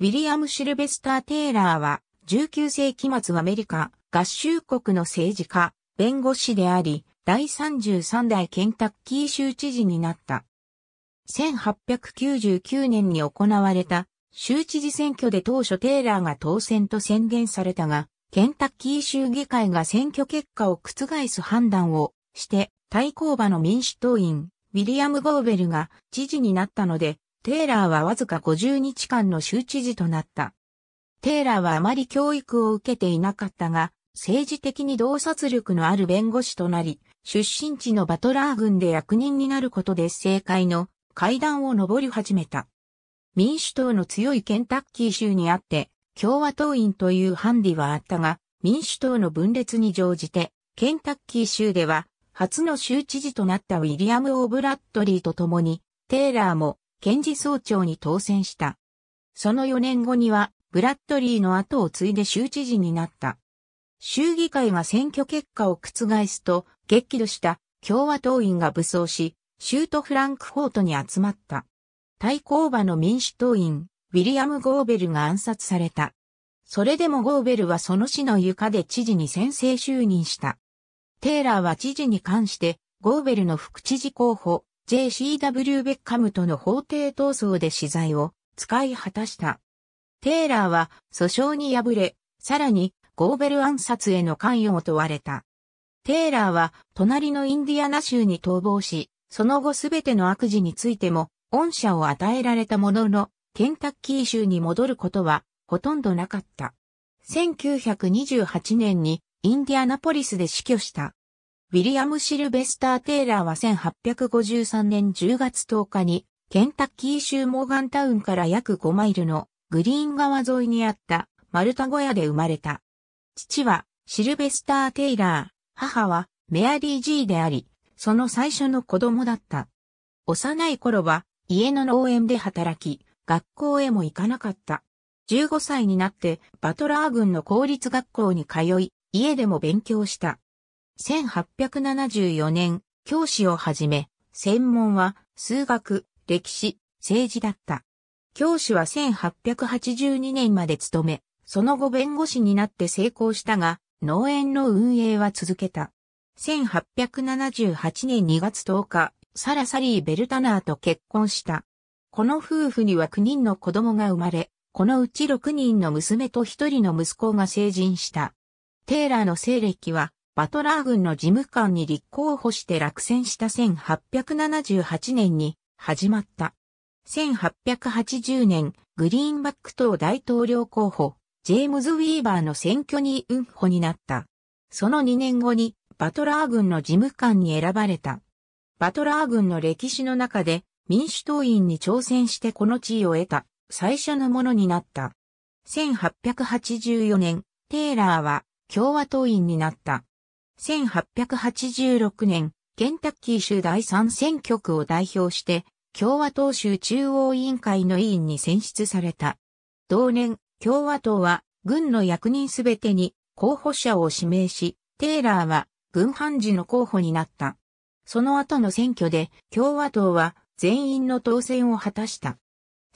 ウィリアム・シルベスター・テイラーは、19世紀末アメリカ、合衆国の政治家、弁護士であり、第33代ケンタッキー州知事になった。1899年に行われた州知事選挙で当初テイラーが当選と宣言されたが、ケンタッキー州議会が選挙結果を覆す判断をして、対抗馬の民主党員、ウィリアム・ゴーベルが知事になったので、テイラーはわずか50日間の州知事となった。テイラーはあまり教育を受けていなかったが、政治的に洞察力のある弁護士となり、出身地のバトラー軍で役人になることで政界の階段を上り始めた。民主党の強いケンタッキー州にあって、共和党員というハンディはあったが、民主党の分裂に乗じて、ケンタッキー州では、初の州知事となったウィリアム・オブラッドリーと共に、テイラーも検事総長に当選した。その4年後には、ブラッドリーの後を継いで州知事になった。州議会が選挙結果を覆すと、激怒した共和党員が武装し、州都フランクフォートに集まった。対抗馬の民主党員、ウィリアム・ゴーベルが暗殺された。それでもゴーベルはその市の床で知事に先制就任した。テイラーは知事に関して、ゴーベルの副知事候補、JCW ベッカムとの法廷闘争で資材を使い果たした。テイラーは訴訟に敗れ、さらにゴーベル暗殺への関与を問われた。テイラーは隣のインディアナ州に逃亡し、その後すべての悪事についても恩赦を与えられたものの、ケンタッキー州に戻ることはほとんどなかった。1928年にインディアナポリスで死去した。ウィリアム・シルベスター・テイラーは1853年10月10日に、ケンタッキー州モーガンタウンから約5マイルのグリーン川沿いにあったマルタ小屋で生まれた。父はシルベスター・テイラー、母はメアリー・ジーであり、その最初の子供だった。幼い頃は家の農園で働き、学校へも行かなかった。15歳になってバトラー軍の公立学校に通い、家でも勉強した。1874年、教師をはじめ、専門は数学、歴史、政治だった。教師は1882年まで勤め、その後弁護士になって成功したが、農園の運営は続けた。1878年2月10日、サラ・サリー・ベルタナーと結婚した。この夫婦には9人の子供が生まれ、このうち6人の娘と1人の息子が成人した。テーラーの西暦はバトラー軍の事務官に立候補して落選した1878年に始まった。1880年、グリーンバック党大統領候補、ジェームズ・ウィーバーの選挙に運補になった。その2年後に、バトラー軍の事務官に選ばれた。バトラー軍の歴史の中で、民主党員に挑戦してこの地位を得た、最初のものになった。1884年、テイラーは共和党員になった。1886年、ケンタッキー州第3選挙区を代表して、共和党州中央委員会の委員に選出された。同年、共和党は、軍の役人すべてに候補者を指名し、テイラーは軍判事の候補になった。その後の選挙で共和党は全員の当選を果たした。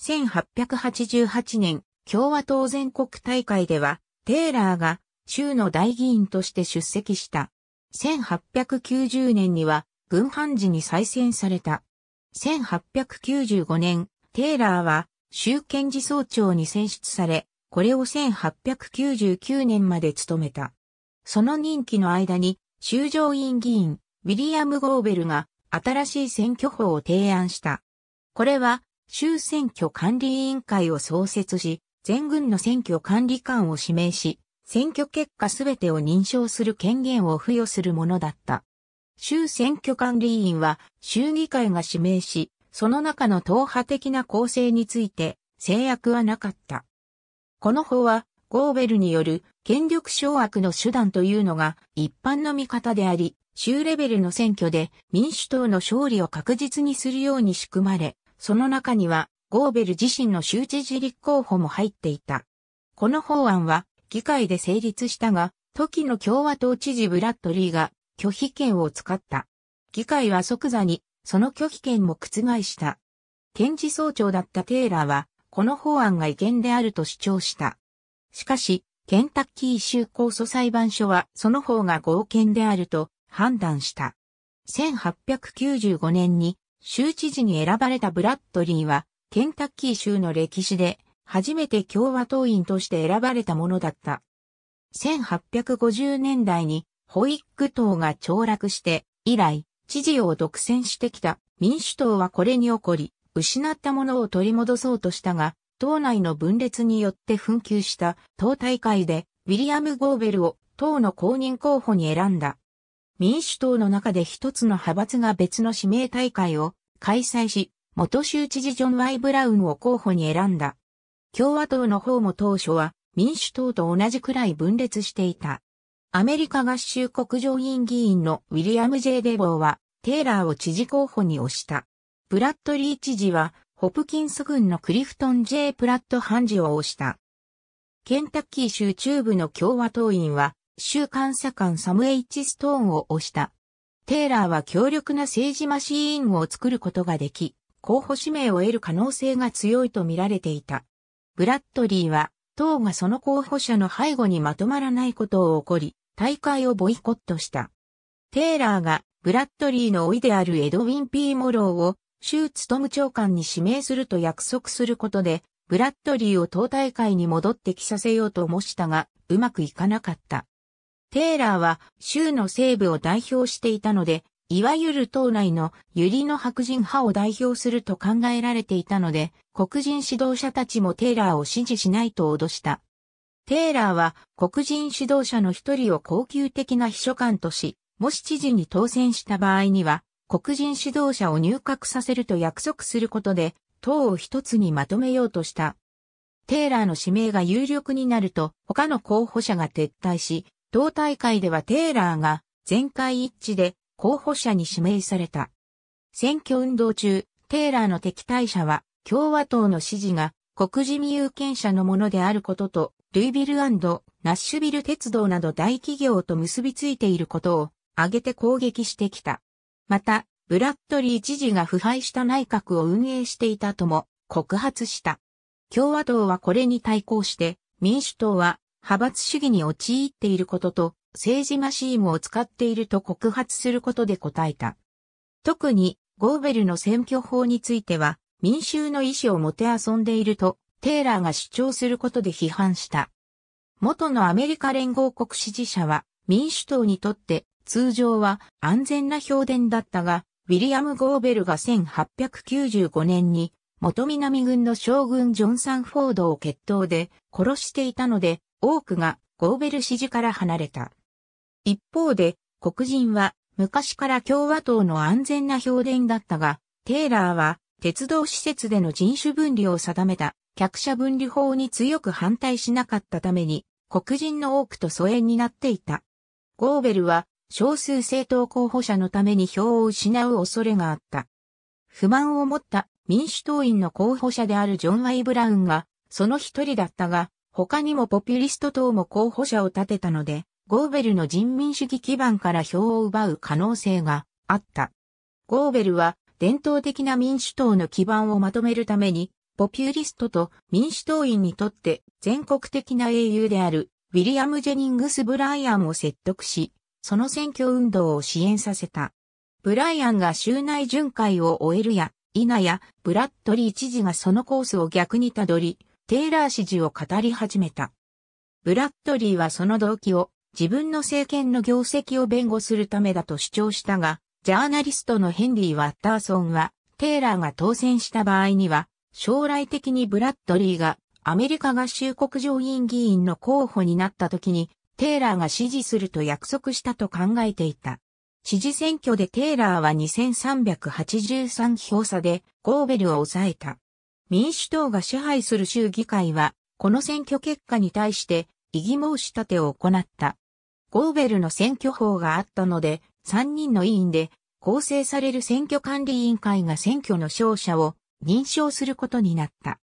1888年共和党全国大会ではテイラーが州の大議員として出席した。1890年には軍犯時に再選された。1895年、テイラーは州検事総長に選出され、これを1899年まで務めた。その任期の間に、州上院議員、ウィリアム・ゴーベルが新しい選挙法を提案した。これは、州選挙管理委員会を創設し、全軍の選挙管理官を指名し、選挙結果すべてを認証する権限を付与するものだった。州選挙管理委員は州議会が指名し、その中の党派的な構成について制約はなかった。この法は、ゴーベルによる権力掌握の手段というのが一般の見方であり、州レベルの選挙で民主党の勝利を確実にするように仕組まれ、その中にはゴーベル自身の州知事立候補も入っていた。この法案は議会で成立したが、時の共和党知事ブラッドリーが拒否権を使った。議会は即座にその拒否権も覆した。検事総長だったテイラーは、この法案が違憲であると主張した。しかし、ケンタッキー州高訴裁判所はその方が合憲であると判断した。1895年に州知事に選ばれたブラッドリーは、ケンタッキー州の歴史で初めて共和党員として選ばれたものだった。1850年代にホイック党が凋落して以来、知事を独占してきた民主党はこれに起こり、失ったものを取り戻そうとしたが、党内の分裂によって紛糾した党大会でウィリアム・ゴーベルを党の公認候補に選んだ。民主党の中で一つの派閥が別の指名大会を開催し、元州知事ジョン・ワイ・ブラウンを候補に選んだ。共和党の方も当初は民主党と同じくらい分裂していた。アメリカ合衆国上院議員のウィリアム・ジェイ・デボーは、テイラーを知事候補に推した。ブラッドリー知事は、ホプキンス軍のクリフトン・ J・ プラット判事を推した。ケンタッキー州中部の共和党員は、州監査官サム・エイチ・ストーンを推した。テイラーは強力な政治マシーンを作ることができ、候補指名を得る可能性が強いと見られていた。ブラッドリーは、党がその候補者の背後にまとまらないことを起こり、大会をボイコットした。テイラーが、ブラッドリーのいであるエドウィン・ピー・モローを、州務長官に指名すると約束することで、ブラッドリーを党大会に戻ってきさせようと模したが、うまくいかなかった。テイラーは州の西部を代表していたので、いわゆる党内のユリの白人派を代表すると考えられていたので、黒人指導者たちもテイラーを支持しないと脅した。テイラーは黒人指導者の一人を高級的な秘書官とし、もし知事に当選した場合には、黒人指導者を入閣させると約束することで、党を一つにまとめようとした。テイラーの指名が有力になると、他の候補者が撤退し、党大会ではテイラーが全会一致で候補者に指名された。選挙運動中、テイラーの敵対者は共和党の支持が黒人有権者のものであることと、ルイビルナッシュビル鉄道など大企業と結びついていることを挙げて攻撃してきた。また、ブラッドリー知事が腐敗した内閣を運営していたとも告発した。共和党はこれに対抗して、民主党は派閥主義に陥っていることと、政治マシームを使っていると告発することで答えた。特に、ゴーベルの選挙法については、民衆の意思をもてあそんでいると、テイラーが主張することで批判した。元のアメリカ連合国支持者は、民主党にとって通常は安全な評伝だったが、ウィリアム・ゴーベルが1895年に元南軍の将軍ジョン・サンフォードを決闘で殺していたので、多くがゴーベル支持から離れた。一方で、黒人は昔から共和党の安全な評伝だったが、テイラーは鉄道施設での人種分離を定めた客車分離法に強く反対しなかったために、黒人の多くと疎遠になっていた。ゴーベルは少数政党候補者のために票を失う恐れがあった。不満を持った民主党員の候補者であるジョン・ワイ・ブラウンがその一人だったが、他にもポピュリスト党も候補者を立てたので、ゴーベルの人民主義基盤から票を奪う可能性があった。ゴーベルは伝統的な民主党の基盤をまとめるために、ポピュリストと民主党員にとって全国的な英雄であるウィリアム・ジェニングス・ブライアンを説得し、その選挙運動を支援させた。ブライアンが州内巡回を終えるや、否や、ブラッドリー知事がそのコースを逆にたどり、テイラー支持を語り始めた。ブラッドリーはその動機を自分の政権の業績を弁護するためだと主張したが、ジャーナリストのヘンリー・ワッターソンは、テイラーが当選した場合には、将来的にブラッドリーがアメリカ合衆国上院議員の候補になった時に、テイラーが支持すると約束したと考えていた。知事選挙でテイラーは2383票差でゴーベルを抑えた。民主党が支配する州議会は、この選挙結果に対して異議申し立てを行った。ゴーベルの選挙法があったので、3人の委員で構成される選挙管理委員会が選挙の勝者を認証することになった。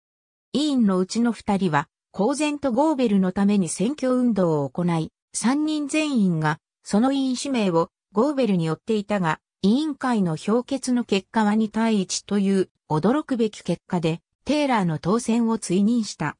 委員のうちの2人は、公然とゴーベルのために選挙運動を行い、3人全員がその委員指名をゴーベルに寄っていたが、委員会の評決の結果は2対1という驚くべき結果で、テイラーの当選を追認した。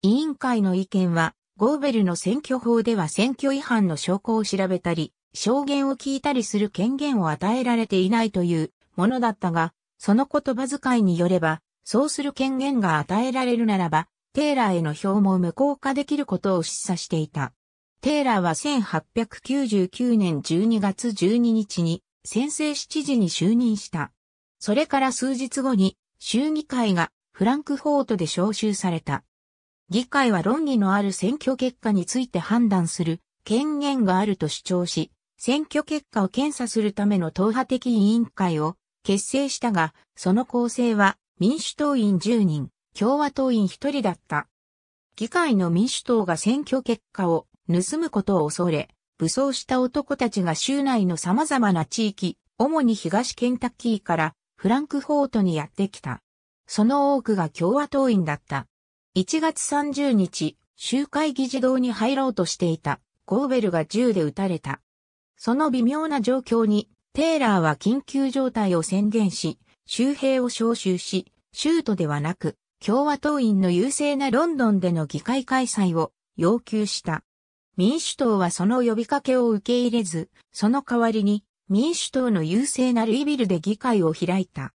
委員会の意見はゴーベルの選挙法では選挙違反の証拠を調べたり、証言を聞いたりする権限を与えられていないというものだったが、その言葉遣いによれば、そうする権限が与えられるならば、テーラーへの票も無効化できることを示唆していた。テーラーは1899年12月12日に先制7時に就任した。それから数日後に、州議会がフランクフォートで招集された。議会は論議のある選挙結果について判断する権限があると主張し、選挙結果を検査するための党派的委員会を結成したが、その構成は民主党員10人、共和党員1人だった。議会の民主党が選挙結果を盗むことを恐れ、武装した男たちが州内の様々な地域、主に東ケンタッキーからフランクフォートにやってきた。その多くが共和党員だった。1月30日、集会議事堂に入ろうとしていた、ゴーベルが銃で撃たれた。その微妙な状況に、テイラーは緊急状態を宣言し、周兵を招集し、州都ではなく、共和党員の優勢なロンドンでの議会開催を要求した。民主党はその呼びかけを受け入れず、その代わりに民主党の優勢なルイビルで議会を開いた。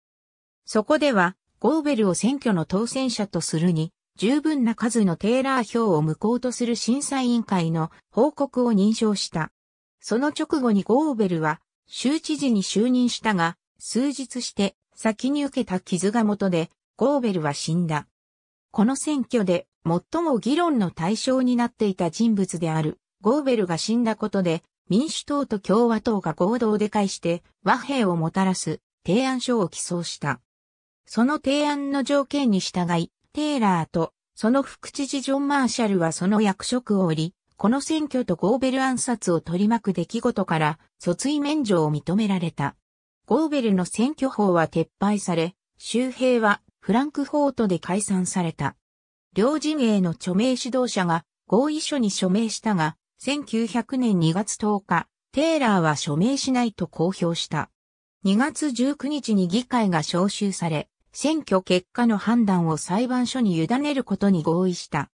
そこでは、ゴーベルを選挙の当選者とするに、十分な数のテーラー票を無効とする審査委員会の報告を認証した。その直後にゴーベルは州知事に就任したが、数日して先に受けた傷が元で、ゴーベルは死んだ。この選挙で最も議論の対象になっていた人物であるゴーベルが死んだことで民主党と共和党が合同で返して和平をもたらす提案書を起草した。その提案の条件に従いテイラーと、その副知事ジョン・マーシャルはその役職を降り、この選挙とゴーベル暗殺を取り巻く出来事から訴追免除を認められた。ゴーベルの選挙法は撤廃され、周平はフランクフォートで解散された。両陣営の著名指導者が合意書に署名したが、1900年2月10日、テイラーは署名しないと公表した。2月19日に議会が招集され、選挙結果の判断を裁判所に委ねることに合意した。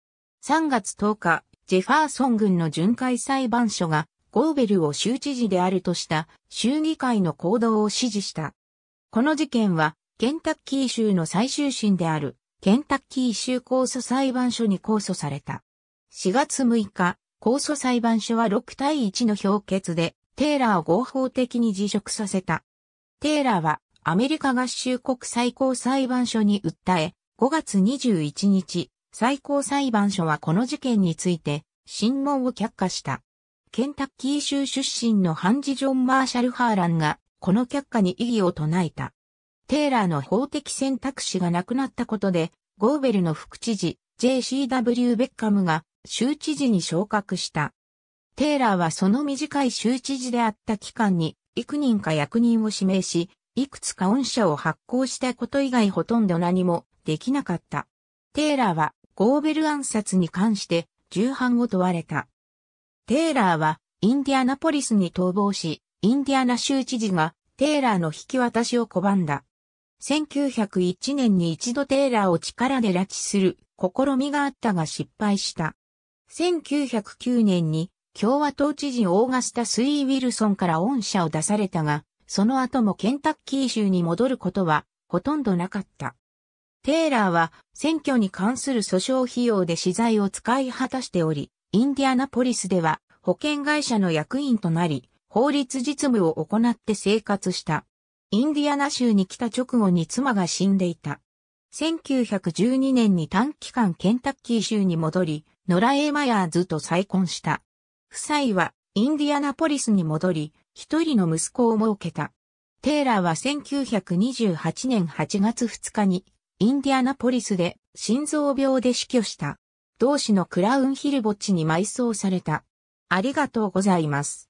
3月10日、ジェファーソン軍の巡回裁判所がゴーベルを州知事であるとした州議会の行動を支持した。この事件はケンタッキー州の最終審であるケンタッキー州控訴裁判所に控訴された。4月6日、控訴裁判所は6対1の評決でテイラーを合法的に辞職させた。テイラーはアメリカ合衆国最高裁判所に訴え、5月21日、最高裁判所はこの事件について、審問を却下した。ケンタッキー州出身のハンジ・ジョン・マーシャル・ハーランが、この却下に異議を唱えた。テーラーの法的選択肢がなくなったことで、ゴーベルの副知事、JCW ベッカムが州知事に昇格した。テイラーはその短い州知事であった期間に幾人か役人を指名し、いくつか御社を発行したこと以外ほとんど何もできなかった。テーラーはゴーベル暗殺に関して重犯を問われた。テーラーはインディアナポリスに逃亡し、インディアナ州知事がテーラーの引き渡しを拒んだ。1901年に一度テーラーを力で拉致する試みがあったが失敗した。1909年に共和党知事オーガスタ・スイー・ウィルソンから恩赦を出されたが、その後もケンタッキー州に戻ることはほとんどなかった。テイラーは選挙に関する訴訟費用で資材を使い果たしており、インディアナポリスでは保険会社の役員となり、法律実務を行って生活した。インディアナ州に来た直後に妻が死んでいた。1912年に短期間ケンタッキー州に戻り、ノラ・エーマヤーズと再婚した。夫妻はインディアナポリスに戻り、一人の息子を設けた。テイラーは1928年8月2日にインディアナポリスで心臓病で死去した。同志のクラウンヒル墓地に埋葬された。ありがとうございます。